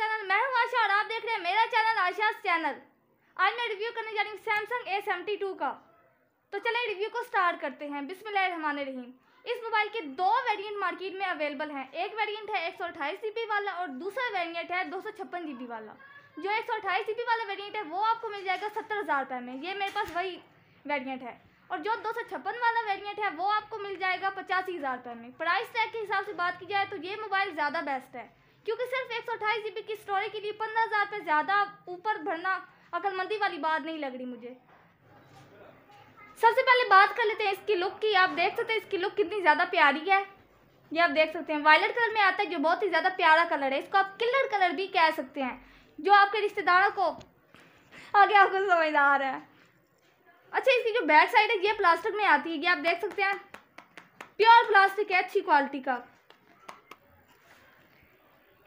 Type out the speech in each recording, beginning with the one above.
channel मैं हूं आशा और आप देख रहे हैं मेरा चैनल आशा चैनल आज मैं रिव्यू करने जा रही हूं सैमसंग ए सेवेंटी टू का तो चले रिव्यू को स्टार्ट करते हैं बिस्मिल रहीम इस मोबाइल के दो वेरिएंट मार्केट में अवेलेबल हैं एक वेरिएंट है एक सौ वाला और दूसरा वेरिएंट है दो वाला जो एक सौ वाला वेरिएंट है वो आपको मिल जाएगा सत्तर हज़ार रुपये में ये मेरे पास वही वेरिएंट है और जो दो सौ छप्पन वाला वेरिएंट है वो आपको मिल जाएगा पचासी हज़ार रुपये में प्राइस टैग के हिसाब से बात की जाए तो ये मोबाइल ज़्यादा बेस्ट है क्योंकि सिर्फ एक सौ अठाईस जी बी की स्टोरेज के लिए पंद्रह हज़ार रुपये ज़्यादा ऊपर भरना अकलमंदी वाली बात नहीं लग रही मुझे सबसे पहले बात कर लेते हैं इसकी लुक की आप देख सकते हैं इसकी लुक कितनी ज़्यादा प्यारी है ये आप देख सकते हैं वायलट कलर में आता है जो बहुत ही ज़्यादा प्यारा कलर है इसको आप किलर कलर भी कह सकते हैं जो आपके रिश्तेदारों को आगे आपको समझ आ रहा है अच्छा इसकी जो बैक साइड है ये प्लास्टिक में आती है ये आप देख सकते हैं प्योर प्लास्टिक है अच्छी क्वालिटी का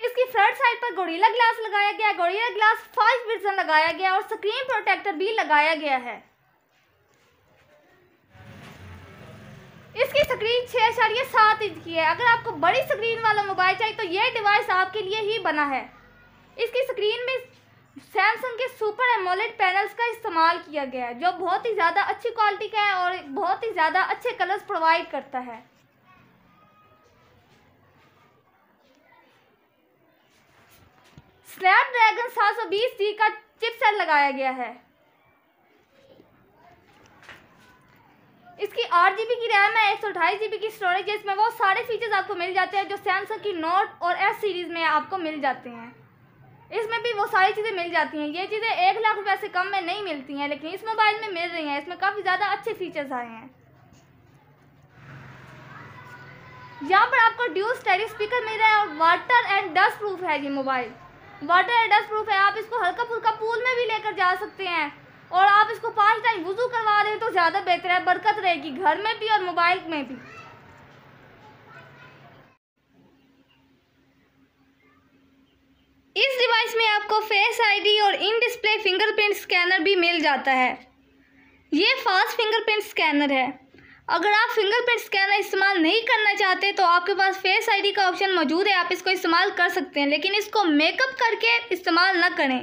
इसकी फ्रंट साइड पर गोरिल्ला ग्लास लगाया गया है गोरिल्ला ग्लास फाइव बिटन लगाया गया और स्क्रीन प्रोटेक्टर भी लगाया गया है इसकी स्क्रीन छः अशारिया सात इंच की है अगर आपको बड़ी स्क्रीन वाला मोबाइल चाहिए तो ये डिवाइस आपके लिए ही बना है इसकी स्क्रीन में सैमसंग के सुपर एमोलेड पैनल्स का इस्तेमाल किया गया है जो बहुत ही ज़्यादा अच्छी क्वालिटी का है और बहुत ही ज़्यादा अच्छे कलर्स प्रोवाइड करता है स्नैपड्रैगन बीस सी का चिपसेट लगाया गया है इसकी आठ जी की रैम है एक सौ अठाईस जी की स्टोरेज है इसमें वो सारे फीचर्स आपको मिल जाते हैं जो सैमसंग की नोट और एस सीरीज़ में आपको मिल जाते हैं इसमें भी वो सारी चीज़ें मिल जाती हैं ये चीज़ें एक लाख रुपए से कम में नहीं मिलती हैं लेकिन इस मोबाइल में मिल रही हैं इसमें काफ़ी ज़्यादा अच्छे फीचर्स आए हैं यहाँ पर आपको ड्यू स्टेरिक स्पीकर मिल रहा है और वाटर एंड डस्ट प्रूफ है ये मोबाइल वाटर एडस प्रूफ है आप इसको हल्का फुल्का पूल में भी लेकर जा सकते हैं और आप इसको पाँच टाइम वजू करवा रहे हैं तो ज़्यादा बेहतर है बरकत रहेगी घर में भी और मोबाइल में भी इस डिवाइस में आपको फेस आईडी और इन डिस्प्ले फिंगरप्रिंट स्कैनर भी मिल जाता है ये फास्ट फिंगरप्रिंट स्कैनर है अगर आप फिंगरप्रिंट स्कैनर इस्तेमाल नहीं करना चाहते तो आपके पास फेस आईडी का ऑप्शन मौजूद है आप इसको इस्तेमाल कर सकते हैं लेकिन इसको मेकअप करके इस्तेमाल ना करें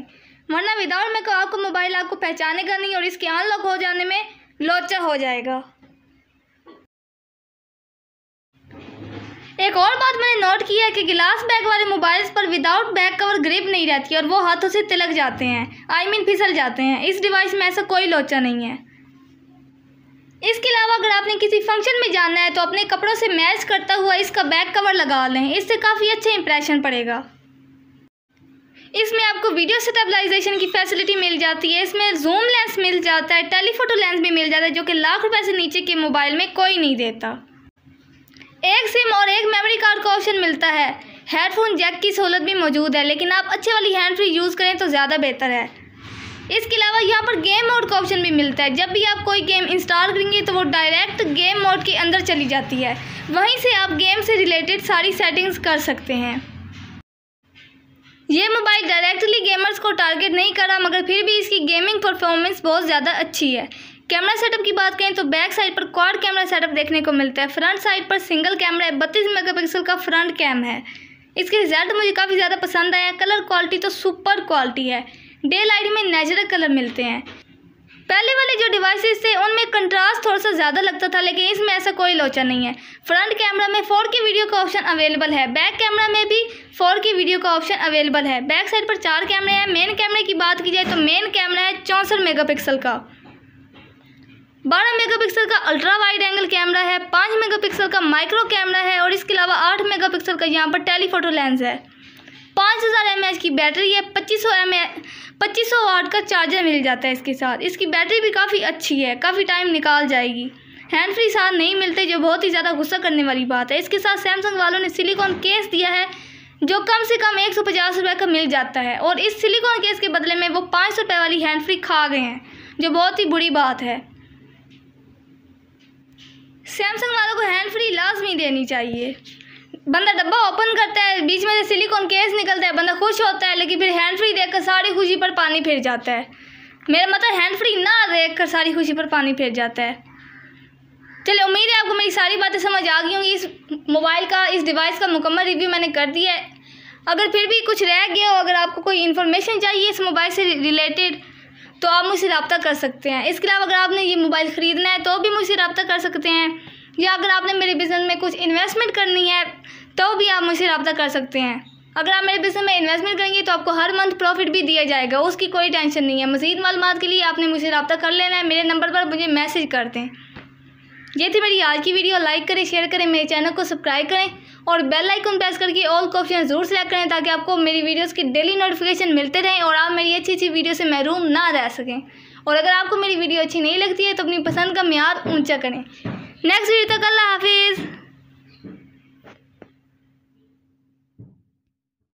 वरना विदाउट मेकअप आपको मोबाइल आपको पहचाने का नहीं और इसके अनलॉक हो जाने में लोचा हो जाएगा एक और बात मैंने नोट किया है कि गिलास बैग वाले मोबाइल्स पर विदाउट बैक कवर ग्रिप नहीं रहती और वो हाथों से तिलक जाते हैं आई I मीन mean फिसल जाते हैं इस डिवाइस में ऐसा कोई लोचा नहीं है इसके अलावा अगर आपने किसी फंक्शन में जाना है तो अपने कपड़ों से मैच करता हुआ इसका बैक कवर लगा लें इससे काफ़ी अच्छा इंप्रेशन पड़ेगा इसमें आपको वीडियो स्टेबलाइजेशन की फैसिलिटी मिल जाती है इसमें जूम लेंस मिल जाता है टेलीफोटो लेंस भी मिल जाता है जो कि लाख रुपए से नीचे के मोबाइल में कोई नहीं देता एक सिम और एक मेमोरी कार्ड का ऑप्शन मिलता है हेडफोन जैक की सहूलत भी मौजूद है लेकिन आप अच्छे वाली हैंड फ्री यूज़ करें तो ज़्यादा बेहतर है इसके अलावा यहाँ पर गेम मोड का ऑप्शन भी मिलता है जब भी आप कोई गेम इंस्टॉल करेंगे तो वो डायरेक्ट गेम मोड के अंदर चली जाती है वहीं से आप गेम से रिलेटेड सारी सेटिंग्स कर सकते हैं ये मोबाइल डायरेक्टली गेमर्स को टारगेट नहीं करा मगर फिर भी इसकी गेमिंग परफॉर्मेंस बहुत ज़्यादा अच्छी है कैमरा सेटअप की बात करें तो बैक साइड पर क्वाड कैमरा सेटअप देखने को मिलता है फ्रंट साइड पर सिंगल कैमरा है बत्तीस मेगा का फ्रंट कैम है इसके रिजल्ट मुझे काफ़ी ज़्यादा पसंद आया कलर क्वालिटी तो सुपर क्वालिटी है डे लाइट में नेचुरल कलर मिलते हैं पहले वाले जो डिवाइसेस थे उनमें कंट्रास्ट थोड़ा सा ज़्यादा लगता था लेकिन इसमें ऐसा कोई लोचा नहीं है फ्रंट कैमरा में फोर के वीडियो का ऑप्शन अवेलेबल है बैक कैमरा में भी फोर के वीडियो का ऑप्शन अवेलेबल है बैक साइड पर चार कैमरे हैं मेन कैमरे की बात की जाए तो मेन कैमरा है चौंसठ मेगा का बारह मेगापिक्सल का अल्ट्रा वाइड एंगल कैमरा है पाँच मेगापिक्सल का माइक्रो कैमरा है और इसके अलावा आठ मेगापिक्सल का यहाँ पर टेलीफोटो लेंस है पाँच हज़ार एम की बैटरी है पच्चीस सौ एम पच्चीस सौ वाट का चार्जर मिल जाता है इसके साथ इसकी बैटरी भी काफ़ी अच्छी है काफ़ी टाइम निकाल जाएगी हैंड फ्री साथ नहीं मिलते जो बहुत ही ज़्यादा गुस्सा करने वाली बात है इसके साथ सैमसंग वालों ने सिलिकॉन केस दिया है जो कम से कम एक सौ पचास रुपये का मिल जाता है और इस सिलिकॉन केस के बदले में वो पाँच सौ रुपये वाली हैंड फ्री खा गए हैं जो बहुत ही बुरी बात है सैमसंग वालों को हैंड फ्री लाजमी देनी चाहिए बंदा डब्बा ओपन करता है बीच में से सिलिकॉन केस निकलता है बंदा खुश होता है लेकिन फिर हैंड फ्री देखकर सारी खुशी पर पानी फेर जाता है मेरा मतलब हैंड फ्री ना देख कर सारी खुशी पर पानी फेर जाता है चलिए उम्मीद है आपको मेरी सारी बातें समझ आ गई होंगी इस मोबाइल का इस डिवाइस का मुकम्मल रिव्यू मैंने कर दिया है अगर फिर भी कुछ रह गया हो अगर आपको कोई इन्फॉर्मेशन चाहिए इस मोबाइल से रिलेटेड तो आप मुझसे रबता कर सकते हैं इसके अलावा अगर आपने ये मोबाइल ख़रीदना है तो भी मुझसे रबता कर सकते हैं या अगर आपने मेरे बिज़नेस में कुछ इन्वेस्टमेंट करनी है तो भी आप मुझसे रब्ता कर सकते हैं अगर आप मेरे बिजनेस में इन्वेस्टमेंट करेंगे तो आपको हर मंथ प्रॉफिट भी दिया जाएगा उसकी कोई टेंशन नहीं है मजीद मालूम के लिए आपने मुझसे रब्ता कर लेना है मेरे नंबर पर मुझे मैसेज कर दें ये थी मेरी आज की वीडियो लाइक करें शेयर करें मेरे चैनल को सब्सक्राइब करें और बेल आइकन प्रेस करके ऑल का ऑप्शन जरूर सेलेक्ट करें ताकि आपको मेरी वीडियोस की डेली नोटिफिकेशन मिलते रहें और आप मेरी अच्छी अच्छी वीडियो से महरूम ना रह सकें और अगर आपको मेरी वीडियो अच्छी नहीं लगती है तो अपनी पसंद का मैार ऊँचा करें नेक्स्ट वीडियो तक अल्लाह हाफिज़